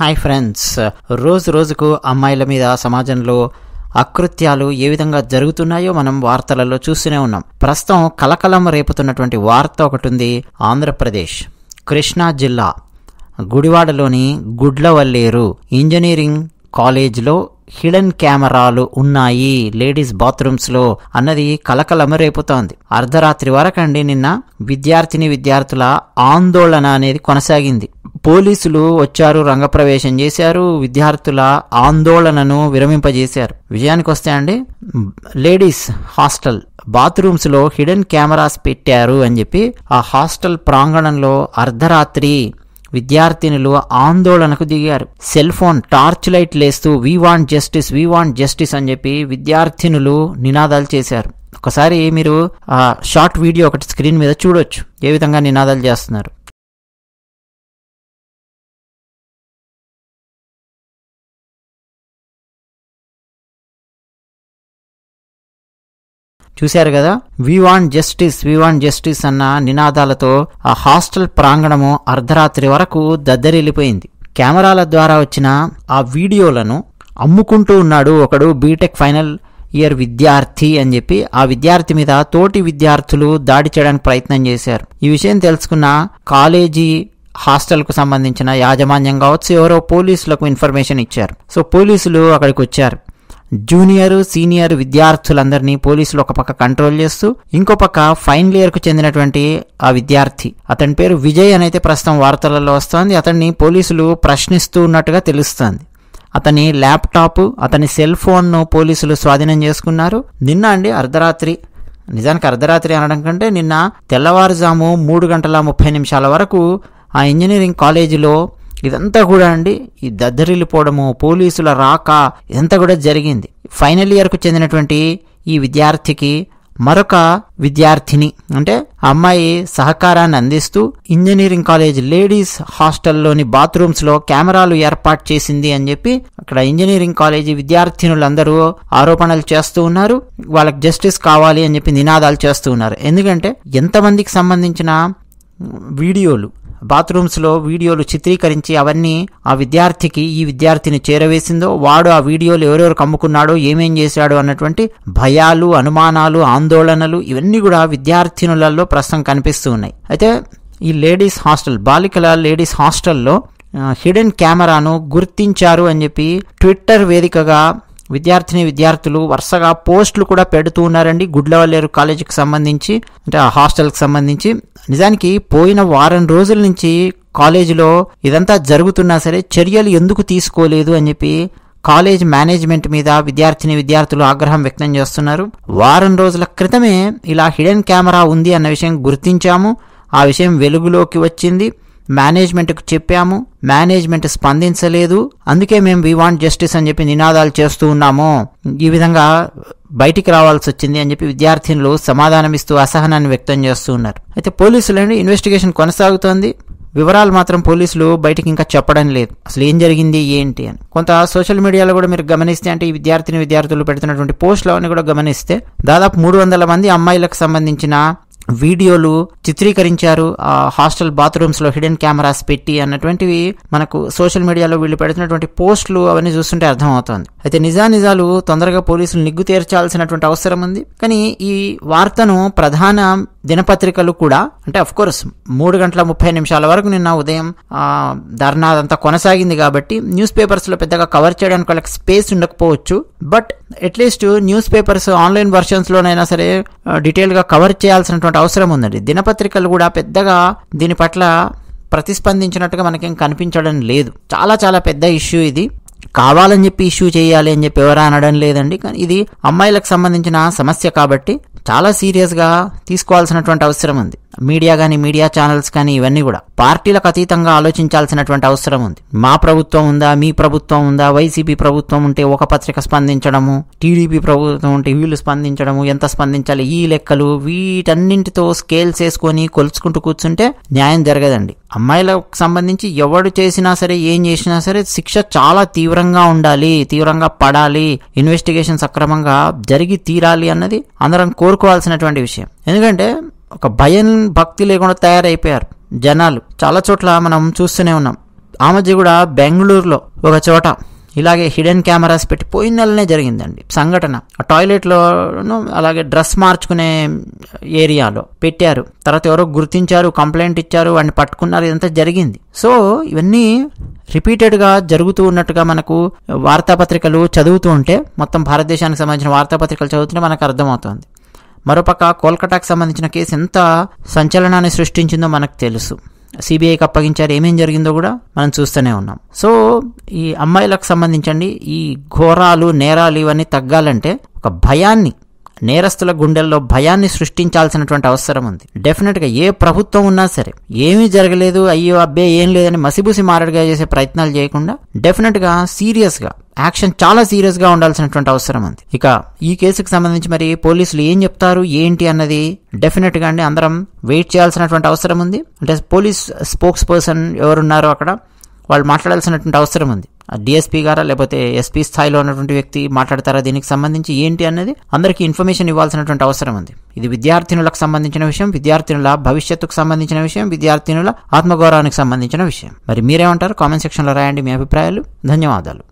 hi friends రోజు రోజుకు అమ్మాయిల మీద సమాజంలో అకృత్యాలు ఏ విధంగా జరుగుతున్నాయో మనం వార్తలలో చూస్తూనే ఉన్నాం ప్రస్తుతం కలకలం రేపుతున్నటువంటి వార్త ఒకటి ఉంది ఆంధ్రప్రదేశ్ కృష్ణా జిల్లా గుడివాడలోని గుడ్లవల్లేరు ఇంజనీరింగ్ కాలేజ్లో హిడెన్ కెమెరాలు ఉన్నాయి లేడీస్ బాత్రూమ్స్లో అన్నది కలకలము రేపుతోంది అర్ధరాత్రి వరకండి నిన్న విద్యార్థిని విద్యార్థుల ఆందోళన అనేది కొనసాగింది పోలీసులు వచ్చారు రంగప్రవేశం చేశారు విద్యార్థుల ఆందోళనను విరమింపజేశారు విజయానికి వస్తే అండి లేడీస్ హాస్టల్ బాత్రూమ్స్లో హిడెన్ కెమెరాస్ పెట్టారు అని చెప్పి ఆ హాస్టల్ ప్రాంగణంలో అర్ధరాత్రి విద్యార్థినులు ఆందోళనకు దిగారు సెల్ ఫోన్ టార్చ్ లైట్ లేస్తూ we want justice we want justice అని చెప్పి విద్యార్థినులు నినాదాలు చేశారు ఒకసారి మీరు ఆ షార్ట్ వీడియో ఒకటి స్క్రీన్ మీద చూడొచ్చు ఏ విధంగా నినాదాలు చేస్తున్నారు చూశారు కదా we want justice we want justice అన్న నినాదాలతో ఆ హాస్టల్ ప్రాంగణము అర్ధరాత్రి వరకు దద్దరిల్లిపోయింది కెమెరాల ద్వారా వచ్చిన ఆ వీడియోలను అమ్ముకుంటూ ఉన్నాడు ఒకడు బీటెక్ ఫైనల్ ఇయర్ విద్యార్థి అని చెప్పి ఆ విద్యార్థి మీద తోటి విద్యార్థులు దాడి చేయడానికి ప్రయత్నం చేశారు ఈ విషయం తెలుసుకున్న కాలేజీ హాస్టల్కు సంబంధించిన యాజమాన్యం కావచ్చు ఎవరో పోలీసులకు ఇన్ఫర్మేషన్ ఇచ్చారు సో పోలీసులు అక్కడికి వచ్చారు జూనియర్ సీనియర్ విద్యార్థులందరినీ పోలీసులు ఒక పక్క కంట్రోల్ చేస్తూ ఇంకో పక్క ఫైనల్ ఇయర్కు చెందినటువంటి ఆ విద్యార్థి అతని పేరు విజయ్ అనైతే ప్రస్తుతం వార్తలలో వస్తోంది అతన్ని పోలీసులు ప్రశ్నిస్తూ ఉన్నట్టుగా తెలుస్తోంది అతని ల్యాప్టాప్ అతని సెల్ ఫోన్ను పోలీసులు స్వాధీనం చేసుకున్నారు నిన్న అండి అర్ధరాత్రి నిజానికి అర్ధరాత్రి అనడం కంటే నిన్న తెల్లవారుజాము మూడు గంటల ముప్పై నిమిషాల వరకు ఆ ఇంజనీరింగ్ కాలేజీలో ఇదంతా కూడా అండి ఈ దద్దరిల్లిపోవడము పోలీసుల రాక ఇదంతా కూడా జరిగింది ఫైనల్ ఇయర్కు చెందినటువంటి ఈ విద్యార్థికి మరొక విద్యార్థిని అంటే అమ్మాయి సహకారాన్ని అందిస్తూ ఇంజనీరింగ్ కాలేజ్ లేడీస్ హాస్టల్లోని బాత్రూమ్స్లో కెమెరాలు ఏర్పాటు చేసింది అని చెప్పి అక్కడ ఇంజనీరింగ్ కాలేజీ విద్యార్థినులందరూ ఆరోపణలు చేస్తూ ఉన్నారు వాళ్ళకి జస్టిస్ కావాలి అని చెప్పి నినాదాలు చేస్తూ ఉన్నారు ఎందుకంటే ఎంతమందికి సంబంధించిన వీడియోలు బాత్రూమ్స్లో వీడియోలు చిత్రీకరించి అవన్నీ ఆ విద్యార్థికి ఈ విద్యార్థిని చేరవేసిందో వాడు ఆ వీడియోలు ఎవరెవరు కమ్ముకున్నాడో ఏమేం చేశాడో అన్నటువంటి భయాలు అనుమానాలు ఆందోళనలు ఇవన్నీ కూడా విద్యార్థినులలో ప్రస్తుతం కనిపిస్తూ ఉన్నాయి అయితే ఈ లేడీస్ హాస్టల్ బాలికల లేడీస్ హాస్టల్లో హిడెన్ కెమెరాను గుర్తించారు అని చెప్పి ట్విట్టర్ వేదికగా విద్యార్థిని విద్యార్థులు వరుసగా పోస్టులు కూడా పెడుతూ ఉన్నారండి గుడ్లవల్లేరు కాలేజీకి సంబంధించి అంటే ఆ హాస్టల్కి సంబంధించి నిజానికి పోయిన వారం రోజుల నుంచి కాలేజీలో ఇదంతా జరుగుతున్నా సరే చర్యలు ఎందుకు తీసుకోలేదు అని చెప్పి కాలేజ్ మేనేజ్మెంట్ మీద విద్యార్థిని విద్యార్థులు ఆగ్రహం వ్యక్తం చేస్తున్నారు వారం రోజుల క్రితమే ఇలా హిడెన్ కెమెరా ఉంది అన్న విషయం గుర్తించాము ఆ విషయం వెలుగులోకి వచ్చింది మేనేజ్మెంట్కు చెప్పాము మేనేజ్మెంట్ స్పందించలేదు అందుకే మేము వీ వాంట్ జస్టిస్ అని చెప్పి నినాదాలు చేస్తూ ఉన్నాము ఈ విధంగా బయటికి రావాల్సి వచ్చింది అని చెప్పి విద్యార్థినులు సమాధానం ఇస్తూ అసహనాన్ని వ్యక్తం చేస్తూ ఉన్నారు అయితే పోలీసులండి ఇన్వెస్టిగేషన్ కొనసాగుతోంది వివరాలు మాత్రం పోలీసులు బయటకి ఇంకా చెప్పడం లేదు అసలు ఏం జరిగింది ఏంటి అని కొంత సోషల్ మీడియాలో కూడా మీరు గమనిస్తే అంటే ఈ విద్యార్థిని విద్యార్థులు పెడుతున్నటువంటి పోస్టులు అవన్నీ కూడా గమనిస్తే దాదాపు మూడు వందల మంది అమ్మాయిలకు సంబంధించిన వీడియోలు చిత్రీకరించారు ఆ హాస్టల్ బాత్రూమ్స్లో హిడెన్ కెమెరాస్ పెట్టి అన్నటువంటివి మనకు సోషల్ మీడియాలో వీళ్ళు పెడుతున్నటువంటి పోస్టులు అవన్నీ చూస్తుంటే అర్థమవుతోంది అయితే నిజానిజాలు తొందరగా పోలీసులు నిగ్గు తీర్చాల్సినటువంటి అవసరం ఉంది కానీ ఈ వార్తను ప్రధాన దినపత్రికలు కూడా అంటే కోర్స్ మూడు గంటల ముప్పై నిమిషాల వరకు నిన్న ఉదయం ధర్నా అదంతా కొనసాగింది కాబట్టి న్యూస్ పేపర్స్లో పెద్దగా కవర్ చేయడానికి వాళ్ళకి స్పేస్ ఉండకపోవచ్చు but at least newspapers online వర్షన్స్లోనైనా సరే డీటెయిల్గా కవర్ చేయాల్సినటువంటి అవసరం ఉందండి దినపత్రికలు కూడా పెద్దగా దీని పట్ల ప్రతిస్పందించినట్టుగా మనకేం కనిపించడం లేదు చాలా చాలా పెద్ద ఇష్యూ ఇది కావాలని చెప్పి ఇష్యూ చేయాలి అని చెప్పి ఎవరా అనడం లేదండి కానీ ఇది అమ్మాయిలకు సంబంధించిన సమస్య కాబట్టి చాలా సీరియస్గా తీసుకోవాల్సినటువంటి అవసరం ఉంది మీడియా కానీ మీడియా ఛానల్స్ కానీ ఇవన్నీ కూడా పార్టీలకు అతీతంగా ఆలోచించాల్సినటువంటి అవసరం ఉంది మా ప్రభుత్వం ఉందా మీ ప్రభుత్వం ఉందా వైసీపీ ప్రభుత్వం ఉంటే ఒక పత్రిక స్పందించడము టీడీపీ ప్రభుత్వం ఉంటే వీళ్ళు స్పందించడము ఎంత స్పందించాలి ఈ లెక్కలు వీటన్నింటితో స్కేల్స్ వేసుకొని కొలుచుకుంటూ కూర్చుంటే న్యాయం జరగదండి అమ్మాయిలకు సంబంధించి ఎవడు చేసినా సరే ఏం చేసినా సరే శిక్ష చాలా తీవ్రంగా ఉండాలి తీవ్రంగా పడాలి ఇన్వెస్టిగేషన్ సక్రమంగా జరిగి తీరాలి అన్నది అందరం కోరుకోవాల్సినటువంటి విషయం ఎందుకంటే ఒక భయం భక్తి లేకుండా తయారైపోయారు జనాలు చాలా చోట్ల మనం చూస్తూనే ఉన్నాం ఆమెజీ కూడా బెంగళూరులో ఒక చోట ఇలాగే హిడెన్ కెమెరాస్ పెట్టి పోయిన నెలనే జరిగిందండి సంఘటన ఆ టాయిలెట్లోను అలాగే డ్రెస్ మార్చుకునే ఏరియాలో పెట్టారు తర్వాత ఎవరో గుర్తించారు కంప్లైంట్ ఇచ్చారు వాడిని పట్టుకున్నారు ఇదంతా జరిగింది సో ఇవన్నీ రిపీటెడ్గా జరుగుతూ ఉన్నట్టుగా మనకు వార్తాపత్రికలు చదువుతూ ఉంటే మొత్తం భారతదేశానికి సంబంధించిన వార్తాపత్రికలు చదువుతుంటే మనకు అర్థమవుతుంది మరోపక్క కోల్కతాకు సంబంధించిన కేసు ఎంత సంచలనాన్ని సృష్టించిందో మనకు తెలుసు సిబిఐకి అప్పగించారు ఏమేం జరిగిందో కూడా మనం చూస్తూనే ఉన్నాం సో ఈ అమ్మాయిలకు సంబంధించండి ఈ ఘోరాలు నేరాలు ఇవన్నీ తగ్గాలంటే ఒక భయాన్ని నేరస్తుల గుండెల్లో భయాన్ని సృష్టించాల్సినటువంటి అవసరం ఉంది డెఫినెట్గా ఏ ప్రభుత్వం ఉన్నా సరే ఏమీ జరగలేదు అయ్యో అబ్బే ఏం లేదని మసిబూసి మారడిగా చేసే ప్రయత్నాలు చేయకుండా డెఫినెట్గా సీరియస్గా యాక్షన్ చాలా సీరియస్గా ఉండాల్సినటువంటి అవసరం ఉంది ఇక ఈ కేసుకు సంబంధించి మరి పోలీసులు ఏం చెప్తారు ఏంటి అన్నది గా అండి అందరం వెయిట్ చేయాల్సినటువంటి అవసరం ఉంది అంటే పోలీస్ స్పోక్స్ పర్సన్ ఎవరున్నారో అక్కడ వాళ్ళు మాట్లాడాల్సినటువంటి అవసరం ఉంది డిఎస్పీ గారా లేకపోతే ఎస్పీ స్థాయిలో ఉన్నటువంటి వ్యక్తి మాట్లాడతారా దీనికి సంబంధించి ఏంటి అనేది అందరికీ ఇన్ఫర్మేషన్ ఇవ్వాల్సినటువంటి అవసరం ఉంది ఇది విద్యార్థినులకు సంబంధించిన విషయం విద్యార్థినుల భవిష్యత్తుకు సంబంధించిన విషయం విద్యార్థినుల ఆత్మగౌరవానికి సంబంధించిన విషయం మరి మీరేమంటారు కామెంట్ సెక్షన్లో రాయండి మీ అభిప్రాయాలు ధన్యవాదాలు